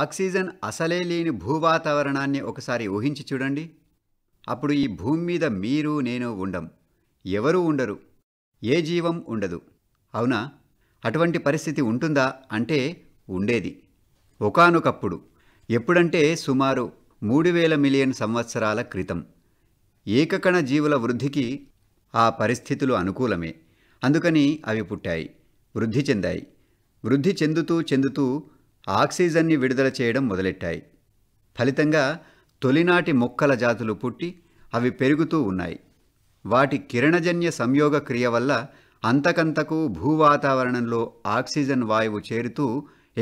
oxygen అసలే లేని భూవాతావరణాన్ని ఒకసారి ఊహించి చూడండి అప్పుడు ఈ భూమి మీద మీరు నేను ఉండం ఎవరూ ఉండరు ఏ జీవం ఉండదు అవునా అటువంటి పరిస్థితి ఉంటుందా అంటే ఉండేది ఒకనొకప్పుడు ఎప్పుడంటే సుమారు మూడు వేల మిలియన్ సంవత్సరాల క్రితం ఏకకణ జీవుల వృద్ధికి ఆ పరిస్థితులు అనుకూలమే అందుకని అవి పుట్టాయి వృద్ధి చెందాయి వృద్ధి చెందుతూ చెందుతూ ఆక్సిజన్ని విడుదల చేయడం మొదలెట్టాయి ఫలితంగా తొలినాటి మొక్కల జాతులు పుట్టి అవి పెరుగుతూ ఉన్నాయి వాటి కిరణజన్య సంయోగ క్రియ వల్ల అంతకంతకు భూవాతావరణంలో ఆక్సిజన్ వాయువు చేరుతూ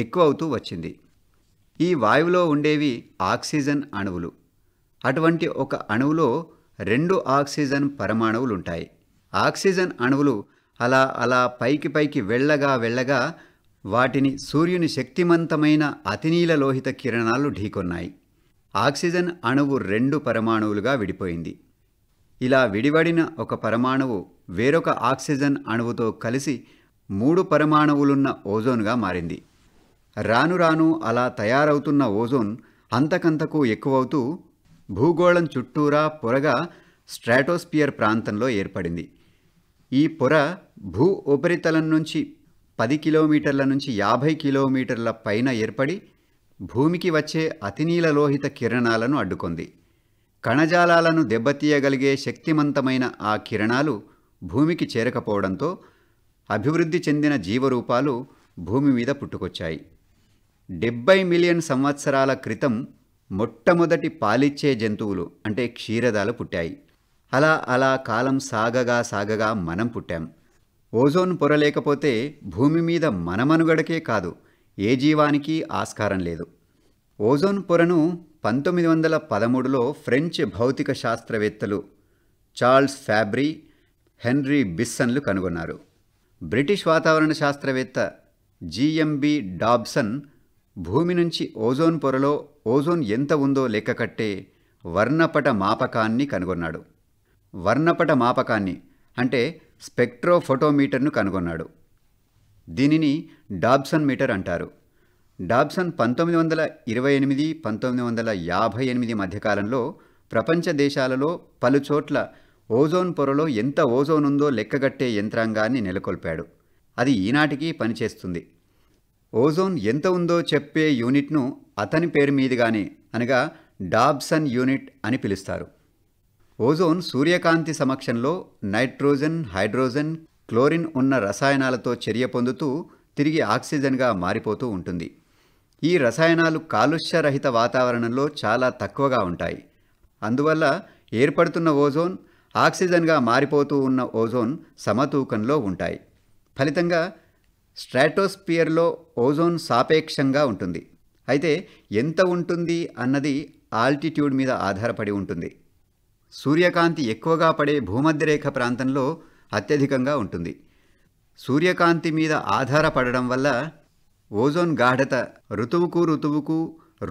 ఎక్కువ అవుతూ వచ్చింది ఈ వాయువులో ఉండేవి ఆక్సిజన్ అణువులు అటువంటి ఒక అణువులో రెండు ఆక్సిజన్ పరమాణువులుంటాయి ఆక్సిజన్ అణువులు అలా అలా పైకి పైకి వెళ్ళగా వెళ్ళగా వాటిని సూర్యుని శక్తిమంతమైన అతినీల లోహిత కిరణాలు ఢీకొన్నాయి ఆక్సిజన్ అణువు రెండు పరమాణువులుగా విడిపోయింది ఇలా విడివడిన ఒక పరమాణువు వేరొక ఆక్సిజన్ అణువుతో కలిసి మూడు పరమాణువులున్న ఓజోన్గా మారింది రాను రాను అలా తయారవుతున్న ఓజోన్ అంతకంతకు ఎక్కువవుతూ భూగోళం చుట్టూరా పొరగా స్ట్రాటోస్పియర్ ప్రాంతంలో ఏర్పడింది ఈ పొర భూ ఉపరితలం నుంచి పది కిలోమీటర్ల నుంచి యాభై కిలోమీటర్ల పైన ఏర్పడి భూమికి వచ్చే అతినీల లోహిత కిరణాలను అడ్డుకుంది కణజాలాలను దెబ్బతీయగలిగే శక్తిమంతమైన ఆ కిరణాలు భూమికి చేరకపోవడంతో అభివృద్ధి చెందిన జీవరూపాలు భూమి మీద పుట్టుకొచ్చాయి డెబ్బై మిలియన్ సంవత్సరాల క్రితం మొట్టమొదటి పాలిచ్చే జంతువులు అంటే క్షీరదాలు పుట్టాయి అలా అలా కాలం సాగగా సాగగా మనం పుట్టాం ఓజోన్ పొర లేకపోతే భూమి మీద మనమనుగడకే కాదు ఏ జీవానికి ఆస్కారం లేదు ఓజోన్ పొరను పంతొమ్మిది వందల పదమూడులో ఫ్రెంచ్ భౌతిక శాస్త్రవేత్తలు చార్ల్స్ ఫ్యాబ్రీ హెన్రీ బిస్సన్లు కనుగొన్నారు బ్రిటిష్ వాతావరణ శాస్త్రవేత్త జిఎంబి డాబ్సన్ భూమి నుంచి ఓజోన్ పొరలో ఓజోన్ ఎంత ఉందో కట్టే వర్ణపట మాపకాన్ని కనుగొన్నాడు వర్ణపట మాపకాన్ని అంటే స్పెక్ట్రోఫోటోమీటర్ను కనుగొన్నాడు దీనిని డాబ్సన్ మీటర్ అంటారు డాబ్సన్ పంతొమ్మిది వందల ఇరవై ఎనిమిది పంతొమ్మిది వందల యాభై ఎనిమిది మధ్యకాలంలో ప్రపంచ దేశాలలో పలుచోట్ల ఓజోన్ పొరలో ఎంత ఓజోన్ ఉందో లెక్కగట్టే యంత్రాంగాన్ని నెలకొల్పాడు అది ఈనాటికి పనిచేస్తుంది ఓజోన్ ఎంత ఉందో చెప్పే యూనిట్ను అతని పేరు మీదుగానే అనగా డాబ్సన్ యూనిట్ అని పిలుస్తారు ఓజోన్ సూర్యకాంతి సమక్షంలో నైట్రోజన్ హైడ్రోజన్ క్లోరిన్ ఉన్న రసాయనాలతో చర్య పొందుతూ తిరిగి ఆక్సిజన్గా మారిపోతూ ఉంటుంది ఈ రసాయనాలు కాలుష్యరహిత వాతావరణంలో చాలా తక్కువగా ఉంటాయి అందువల్ల ఏర్పడుతున్న ఓజోన్ ఆక్సిజన్గా మారిపోతూ ఉన్న ఓజోన్ సమతూకంలో ఉంటాయి ఫలితంగా స్ట్రాటోస్పియర్లో ఓజోన్ సాపేక్షంగా ఉంటుంది అయితే ఎంత ఉంటుంది అన్నది ఆల్టిట్యూడ్ మీద ఆధారపడి ఉంటుంది సూర్యకాంతి ఎక్కువగా పడే భూమధ్యరేఖ ప్రాంతంలో అత్యధికంగా ఉంటుంది సూర్యకాంతి మీద ఆధారపడడం వల్ల ఓజోన్ గాఢత ఋతువుకు ఋతువుకు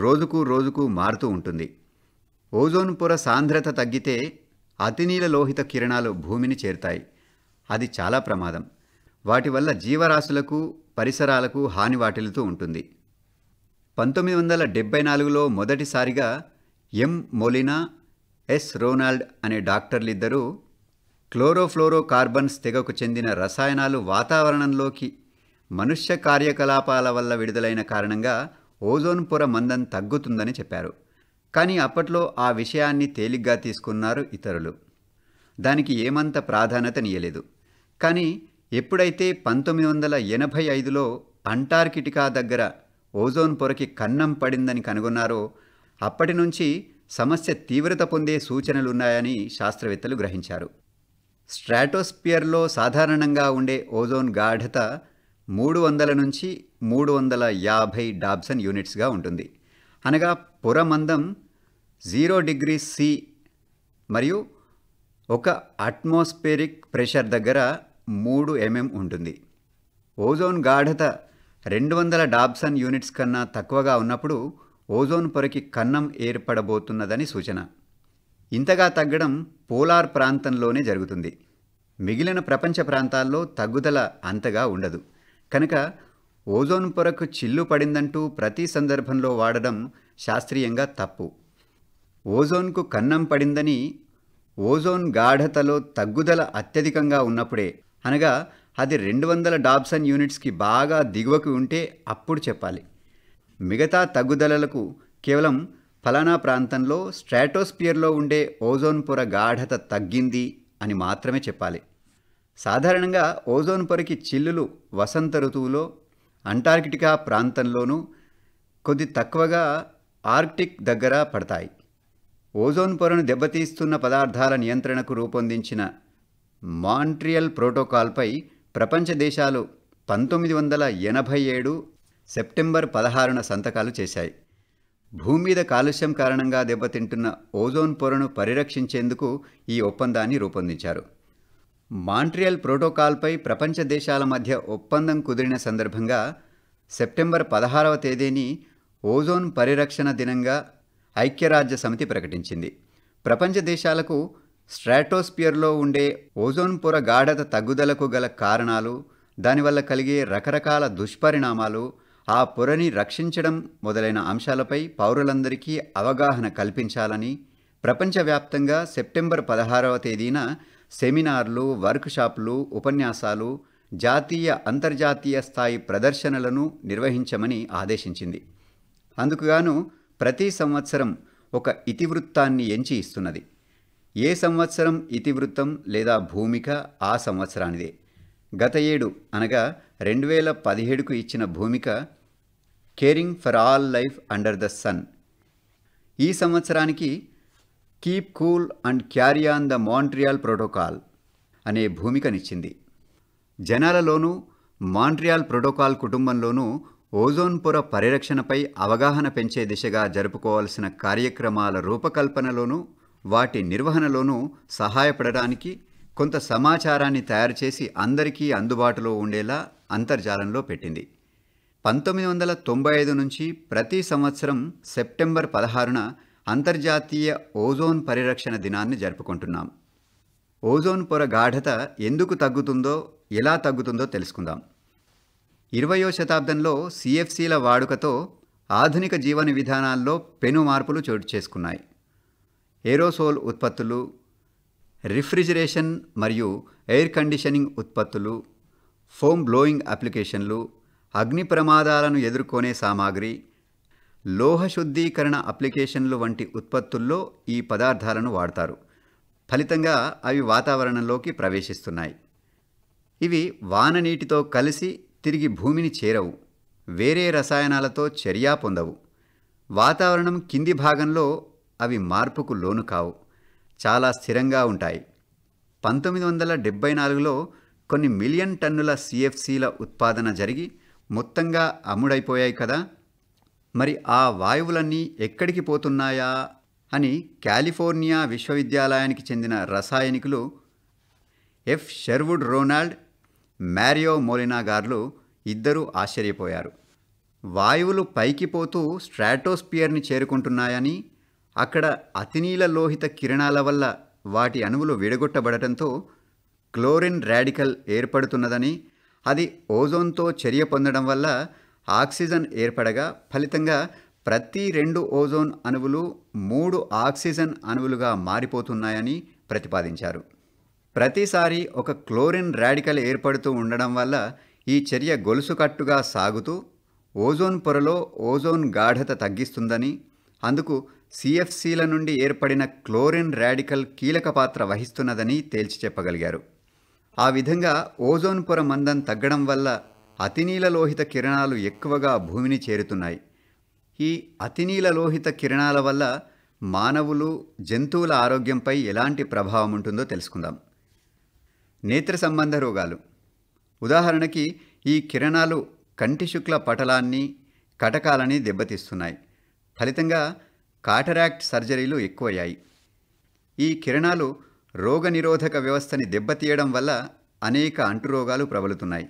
రోజుకు రోజుకు మారుతూ ఉంటుంది ఓజోన్ పొర సాంద్రత తగ్గితే అతినీల లోహిత కిరణాలు భూమిని చేరుతాయి అది చాలా ప్రమాదం వాటి వల్ల జీవరాశులకు పరిసరాలకు హాని వాటిల్లుతూ ఉంటుంది పంతొమ్మిది వందల డెబ్బై నాలుగులో మొదటిసారిగా ఎం మొలినా ఎస్ రోనాల్డ్ అనే డాక్టర్లిద్దరూ క్లోరోఫ్లోరోకార్బన్స్ తెగకు చెందిన రసాయనాలు వాతావరణంలోకి మనుష్య కార్యకలాపాల వల్ల విడుదలైన కారణంగా ఓజోన్ పొర మందం తగ్గుతుందని చెప్పారు కానీ అప్పట్లో ఆ విషయాన్ని తేలిగ్గా తీసుకున్నారు ఇతరులు దానికి ఏమంత ప్రాధాన్యత నియలేదు కానీ ఎప్పుడైతే పంతొమ్మిది వందల ఎనభై ఐదులో అంటార్కిటికా దగ్గర ఓజోన్ పొరకి కన్నం పడిందని కనుగొన్నారో అప్పటి నుంచి సమస్య తీవ్రత పొందే సూచనలున్నాయని శాస్త్రవేత్తలు గ్రహించారు స్ట్రాటోస్పియర్లో సాధారణంగా ఉండే ఓజోన్ గాఢత మూడు వందల నుంచి మూడు వందల యాభై డాబ్సన్ యూనిట్స్గా ఉంటుంది అనగా మందం జీరో డిగ్రీ సి మరియు ఒక అట్మాస్పియరిక్ ప్రెషర్ దగ్గర మూడు ఎంఎం ఉంటుంది ఓజోన్ గాఢత రెండు వందల డాబ్సన్ యూనిట్స్ కన్నా తక్కువగా ఉన్నప్పుడు ఓజోన్ పొరకి కన్నం ఏర్పడబోతున్నదని సూచన ఇంతగా తగ్గడం పోలార్ ప్రాంతంలోనే జరుగుతుంది మిగిలిన ప్రపంచ ప్రాంతాల్లో తగ్గుదల అంతగా ఉండదు కనుక ఓజోన్ పొరకు చిల్లు పడిందంటూ ప్రతి సందర్భంలో వాడడం శాస్త్రీయంగా తప్పు ఓజోన్కు కన్నం పడిందని ఓజోన్ గాఢతలో తగ్గుదల అత్యధికంగా ఉన్నప్పుడే అనగా అది రెండు వందల డాబ్సన్ యూనిట్స్కి బాగా దిగువకి ఉంటే అప్పుడు చెప్పాలి మిగతా తగ్గుదలలకు కేవలం ఫలానా ప్రాంతంలో స్ట్రాటోస్పియర్లో ఉండే ఓజోన్ పొర గాఢత తగ్గింది అని మాత్రమే చెప్పాలి సాధారణంగా ఓజోన్ పొరకి చిల్లులు వసంత ఋతువులో అంటార్కిటికా ప్రాంతంలోనూ కొద్ది తక్కువగా ఆర్క్టిక్ దగ్గర పడతాయి ఓజోన్ పొరను దెబ్బతీస్తున్న పదార్థాల నియంత్రణకు రూపొందించిన మాంట్రియల్ ప్రోటోకాల్పై ప్రపంచ దేశాలు పంతొమ్మిది వందల ఎనభై ఏడు సెప్టెంబర్ పదహారున సంతకాలు చేశాయి భూమి మీద కాలుష్యం కారణంగా దెబ్బతింటున్న ఓజోన్ పొరను పరిరక్షించేందుకు ఈ ఒప్పందాన్ని రూపొందించారు మాంట్రియల్ ప్రోటోకాల్పై ప్రపంచ దేశాల మధ్య ఒప్పందం కుదిరిన సందర్భంగా సెప్టెంబర్ పదహారవ తేదీని ఓజోన్ పరిరక్షణ దినంగా ఐక్యరాజ్య సమితి ప్రకటించింది ప్రపంచ దేశాలకు స్ట్రాటోస్పియర్లో ఉండే ఓజోన్ పొర గాఢత తగ్గుదలకు గల కారణాలు దానివల్ల కలిగే రకరకాల దుష్పరిణామాలు ఆ పొరని రక్షించడం మొదలైన అంశాలపై పౌరులందరికీ అవగాహన కల్పించాలని ప్రపంచవ్యాప్తంగా సెప్టెంబర్ పదహారవ తేదీన సెమినార్లు వర్క్షాప్లు ఉపన్యాసాలు జాతీయ అంతర్జాతీయ స్థాయి ప్రదర్శనలను నిర్వహించమని ఆదేశించింది అందుకుగాను ప్రతి సంవత్సరం ఒక ఇతివృత్తాన్ని ఎంచి ఇస్తున్నది ఏ సంవత్సరం ఇతివృత్తం లేదా భూమిక ఆ సంవత్సరానిదే గత ఏడు అనగా రెండు వేల పదిహేడుకు ఇచ్చిన భూమిక caring for all life under the sun ఈ సంవత్సరానికి keep cool and carry on the Montreal protocol అనే భూమికనిచ్చింది జనాలలోనూ మాంట్రియాల్ ప్రోటోకాల్ కుటుంబంలోనూ ఓజోన్ పొర పరిరక్షణపై అవగాహన పెంచే దిశగా జరుపుకోవాల్సిన కార్యక్రమాల రూపకల్పనలోనూ వాటి నిర్వహణలోనూ సహాయపడడానికి కొంత సమాచారాన్ని తయారు చేసి అందరికీ అందుబాటులో ఉండేలా అంతర్జాలంలో పెట్టింది పంతొమ్మిది వందల తొంభై ఐదు నుంచి ప్రతి సంవత్సరం సెప్టెంబర్ పదహారున అంతర్జాతీయ ఓజోన్ పరిరక్షణ దినాన్ని జరుపుకుంటున్నాం ఓజోన్ పొర గాఢత ఎందుకు తగ్గుతుందో ఎలా తగ్గుతుందో తెలుసుకుందాం ఇరవయో శతాబ్దంలో సిఎఫ్సీల వాడుకతో ఆధునిక జీవన విధానాల్లో పెను మార్పులు చోటు చేసుకున్నాయి ఏరోసోల్ ఉత్పత్తులు రిఫ్రిజిరేషన్ మరియు ఎయిర్ కండిషనింగ్ ఉత్పత్తులు ఫోమ్ బ్లోయింగ్ అప్లికేషన్లు అగ్ని ప్రమాదాలను ఎదుర్కొనే సామాగ్రి లోహశుద్ధీకరణ అప్లికేషన్లు వంటి ఉత్పత్తుల్లో ఈ పదార్థాలను వాడతారు ఫలితంగా అవి వాతావరణంలోకి ప్రవేశిస్తున్నాయి ఇవి వాన నీటితో కలిసి తిరిగి భూమిని చేరవు వేరే రసాయనాలతో చర్యా పొందవు వాతావరణం కింది భాగంలో అవి మార్పుకు లోను కావు చాలా స్థిరంగా ఉంటాయి పంతొమ్మిది వందల డెబ్బై నాలుగులో కొన్ని మిలియన్ టన్నుల సిఎఫ్సీల ఉత్పాదన జరిగి మొత్తంగా అమ్ముడైపోయాయి కదా మరి ఆ వాయువులన్నీ ఎక్కడికి పోతున్నాయా అని కాలిఫోర్నియా విశ్వవిద్యాలయానికి చెందిన రసాయనికులు F Sherwood Rowland Mario Molina గార్లు ఇద్దరూ ఆశ్చర్యపోయారు వాయువులు పైకి పోతూ స్ట్రాటోస్పియర్ని చేరుకుంటున్నాయని అక్కడ అతినీల లోహిత కిరణాల వల్ల వాటి అణువులు విడగొట్టబడటంతో క్లోరిన్ రాడికల్ ఏర్పడుతున్నదని అది ఓజోన్తో చర్య పొందడం వల్ల ఆక్సిజన్ ఏర్పడగా ఫలితంగా ప్రతి రెండు ఓజోన్ అణువులు మూడు ఆక్సిజన్ అణువులుగా మారిపోతున్నాయని ప్రతిపాదించారు ప్రతిసారి ఒక క్లోరిన్ రాడికల్ ఏర్పడుతూ ఉండడం వల్ల ఈ చర్య గొలుసుకట్టుగా సాగుతూ ఓజోన్ పొరలో ఓజోన్ గాఢత తగ్గిస్తుందని అందుకు సిఎఫ్సీల నుండి ఏర్పడిన క్లోరిన్ రాడికల్ కీలక పాత్ర వహిస్తున్నదని తేల్చి చెప్పగలిగారు ఆ విధంగా ఓజోన్ పొర మందం తగ్గడం వల్ల లోహిత కిరణాలు ఎక్కువగా భూమిని చేరుతున్నాయి ఈ లోహిత కిరణాల వల్ల మానవులు జంతువుల ఆరోగ్యంపై ఎలాంటి ప్రభావం ఉంటుందో తెలుసుకుందాం నేత్ర సంబంధ రోగాలు ఉదాహరణకి ఈ కిరణాలు కంటి శుక్ల పటలాన్ని కటకాలని దెబ్బతీస్తున్నాయి ఫలితంగా కాటరాక్ట్ సర్జరీలు ఎక్కువయ్యాయి ఈ కిరణాలు రోగనిరోధక వ్యవస్థని దెబ్బతీయడం వల్ల అనేక అంటురోగాలు ప్రబలుతున్నాయి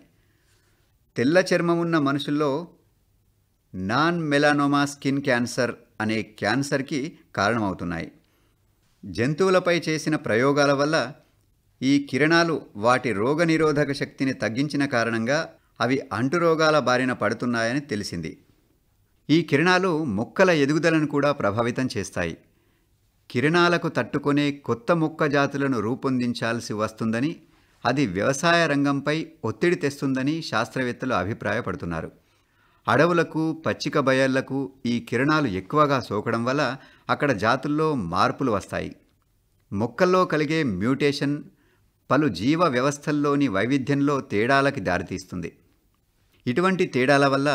తెల్ల చర్మం ఉన్న మనుషుల్లో నాన్ మెలానోమా స్కిన్ క్యాన్సర్ అనే క్యాన్సర్కి కారణమవుతున్నాయి జంతువులపై చేసిన ప్రయోగాల వల్ల ఈ కిరణాలు వాటి రోగనిరోధక శక్తిని తగ్గించిన కారణంగా అవి అంటురోగాల బారిన పడుతున్నాయని తెలిసింది ఈ కిరణాలు మొక్కల ఎదుగుదలను కూడా ప్రభావితం చేస్తాయి కిరణాలకు తట్టుకునే కొత్త మొక్క జాతులను రూపొందించాల్సి వస్తుందని అది వ్యవసాయ రంగంపై ఒత్తిడి తెస్తుందని శాస్త్రవేత్తలు అభిప్రాయపడుతున్నారు అడవులకు పచ్చిక బయళ్లకు ఈ కిరణాలు ఎక్కువగా సోకడం వల్ల అక్కడ జాతుల్లో మార్పులు వస్తాయి మొక్కల్లో కలిగే మ్యూటేషన్ పలు జీవ వ్యవస్థల్లోని వైవిధ్యంలో తేడాలకి దారితీస్తుంది ఇటువంటి తేడాల వల్ల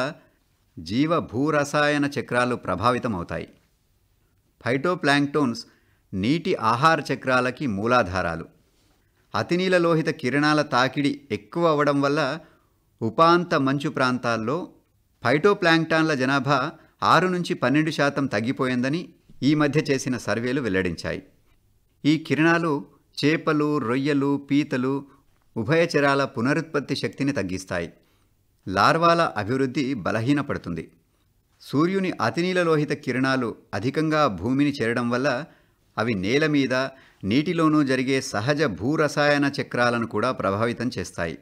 జీవ భూరసాయన చక్రాలు ప్రభావితమవుతాయి ఫైటోప్లాంక్టోన్స్ నీటి ఆహార చక్రాలకి మూలాధారాలు అతినీల లోహిత కిరణాల తాకిడి ఎక్కువ అవ్వడం వల్ల ఉపాంత మంచు ప్రాంతాల్లో ఫైటోప్లాంక్టాన్ల జనాభా ఆరు నుంచి పన్నెండు శాతం తగ్గిపోయిందని ఈ మధ్య చేసిన సర్వేలు వెల్లడించాయి ఈ కిరణాలు చేపలు రొయ్యలు పీతలు ఉభయచరాల పునరుత్పత్తి శక్తిని తగ్గిస్తాయి లార్వాల అభివృద్ధి బలహీనపడుతుంది సూర్యుని అతినీల లోహిత కిరణాలు అధికంగా భూమిని చేరడం వల్ల అవి నేల మీద నీటిలోనూ జరిగే సహజ భూరసాయన చక్రాలను కూడా ప్రభావితం చేస్తాయి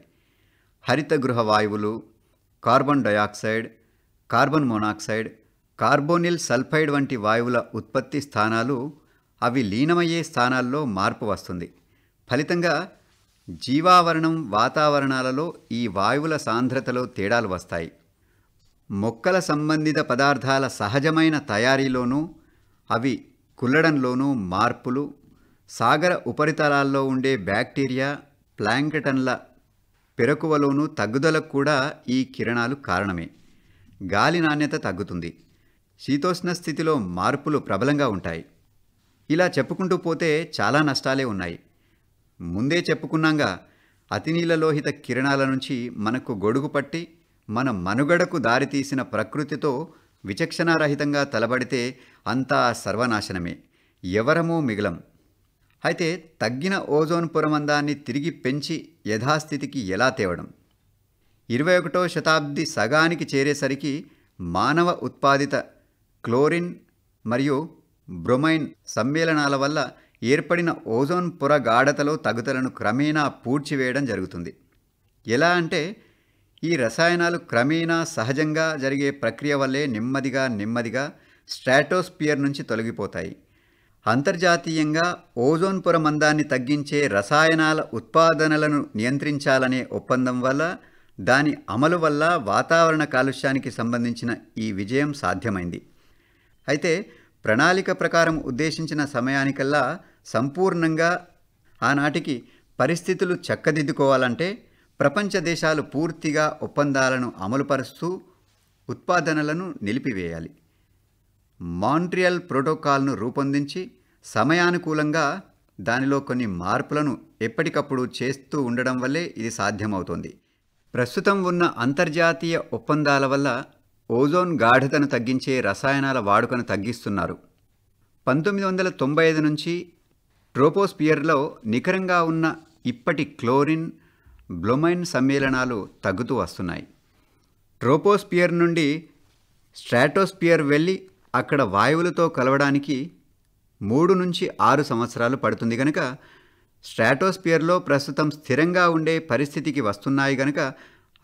హరితగృహ వాయువులు carbon dioxide carbon monoxide carbonyl sulphide వంటి వాయువుల ఉత్పత్తి స్థానాలు అవి లీనమయ్యే స్థానాల్లో మార్పు వస్తుంది ఫలితంగా జీవావరణం వాతావరణాలలో ఈ వాయువుల సాంద్రతలో తేడాలు వస్తాయి మొక్కల సంబంధిత పదార్థాల సహజమైన తయారీలోనూ అవి కుల్లడంలోనూ మార్పులు సాగర ఉపరితలాల్లో ఉండే బ్యాక్టీరియా ప్లాంక్టన్ల పెరకువలోనూ తగ్గుదలకు కూడా ఈ కిరణాలు కారణమే గాలి నాణ్యత తగ్గుతుంది శీతోష్ణ స్థితిలో మార్పులు ప్రబలంగా ఉంటాయి ఇలా చెప్పుకుంటూ పోతే చాలా నష్టాలే ఉన్నాయి ముందే చెప్పుకున్నాగా అతినీలలోహిత కిరణాల నుంచి మనకు గొడుగు పట్టి మన మనుగడకు దారితీసిన ప్రకృతితో విచక్షణారహితంగా తలబడితే అంతా సర్వనాశనమే ఎవరమూ మిగిలం అయితే తగ్గిన ఓజోన్ పురమందాన్ని తిరిగి పెంచి యథాస్థితికి ఎలా తేవడం ఇరవై ఒకటో శతాబ్ది సగానికి చేరేసరికి మానవ ఉత్పాదిత క్లోరిన్ మరియు బ్రొమైన్ సమ్మేళనాల వల్ల ఏర్పడిన ఓజోన్ పొర గాఢతలో తగుతలను క్రమేణా పూడ్చివేయడం జరుగుతుంది ఎలా అంటే ఈ రసాయనాలు క్రమేణా సహజంగా జరిగే ప్రక్రియ వల్లే నెమ్మదిగా నెమ్మదిగా స్ట్రాటోస్పియర్ నుంచి తొలగిపోతాయి అంతర్జాతీయంగా ఓజోన్ పొర మందాన్ని తగ్గించే రసాయనాల ఉత్పాదనలను నియంత్రించాలనే ఒప్పందం వల్ల దాని అమలు వల్ల వాతావరణ కాలుష్యానికి సంబంధించిన ఈ విజయం సాధ్యమైంది అయితే ప్రణాళిక ప్రకారం ఉద్దేశించిన సమయానికల్లా సంపూర్ణంగా ఆనాటికి పరిస్థితులు చక్కదిద్దుకోవాలంటే ప్రపంచ దేశాలు పూర్తిగా ఒప్పందాలను అమలుపరుస్తూ ఉత్పాదనలను నిలిపివేయాలి మాంట్రియల్ ప్రోటోకాల్ను రూపొందించి సమయానుకూలంగా దానిలో కొన్ని మార్పులను ఎప్పటికప్పుడు చేస్తూ ఉండడం వల్లే ఇది సాధ్యమవుతోంది ప్రస్తుతం ఉన్న అంతర్జాతీయ ఒప్పందాల వల్ల ఓజోన్ గాఢతను తగ్గించే రసాయనాల వాడుకను తగ్గిస్తున్నారు పంతొమ్మిది వందల తొంభై ఐదు నుంచి ట్రోపోస్పియర్లో నికరంగా ఉన్న ఇప్పటి క్లోరిన్ బ్లొమైన్ సమ్మేళనాలు తగ్గుతూ వస్తున్నాయి ట్రోపోస్పియర్ నుండి స్ట్రాటోస్పియర్ వెళ్ళి అక్కడ వాయువులతో కలవడానికి మూడు నుంచి ఆరు సంవత్సరాలు పడుతుంది గనక స్ట్రాటోస్పియర్లో ప్రస్తుతం స్థిరంగా ఉండే పరిస్థితికి వస్తున్నాయి గనక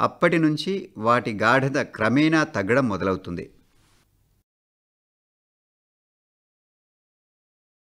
అప్పటి నుంచి వాటి గాఢత క్రమేణా తగ్గడం మొదలవుతుంది